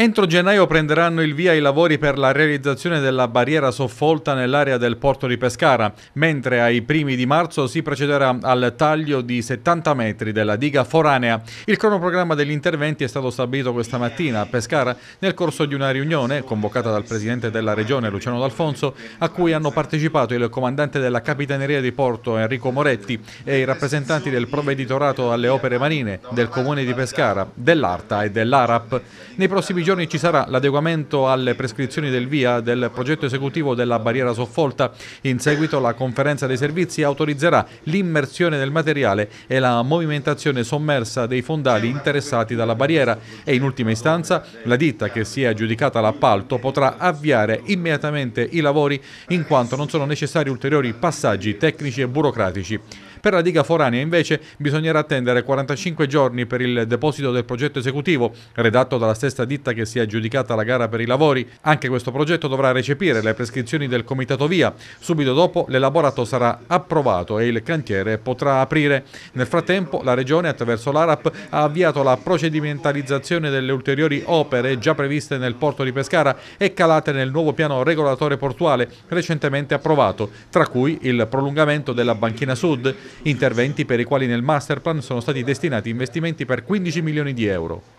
Entro gennaio prenderanno il via i lavori per la realizzazione della barriera soffolta nell'area del porto di Pescara, mentre ai primi di marzo si procederà al taglio di 70 metri della diga foranea. Il cronoprogramma degli interventi è stato stabilito questa mattina a Pescara nel corso di una riunione convocata dal presidente della regione Luciano D'Alfonso, a cui hanno partecipato il comandante della capitaneria di porto Enrico Moretti e i rappresentanti del provveditorato alle opere marine, del comune di Pescara, dell'Arta e dell'Arap. Nei prossimi giorni giorni ci sarà l'adeguamento alle prescrizioni del via del progetto esecutivo della barriera soffolta. In seguito la conferenza dei servizi autorizzerà l'immersione del materiale e la movimentazione sommersa dei fondali interessati dalla barriera e in ultima istanza la ditta che si è aggiudicata l'appalto potrà avviare immediatamente i lavori in quanto non sono necessari ulteriori passaggi tecnici e burocratici. Per la diga foranea invece bisognerà attendere 45 giorni per il deposito del progetto esecutivo, redatto dalla stessa ditta che si è aggiudicata la gara per i lavori. Anche questo progetto dovrà recepire le prescrizioni del Comitato Via. Subito dopo l'elaborato sarà approvato e il cantiere potrà aprire. Nel frattempo la Regione, attraverso l'ARAP, ha avviato la procedimentalizzazione delle ulteriori opere già previste nel porto di Pescara e calate nel nuovo piano regolatore portuale recentemente approvato, tra cui il prolungamento della banchina sud interventi per i quali nel masterplan sono stati destinati investimenti per 15 milioni di euro.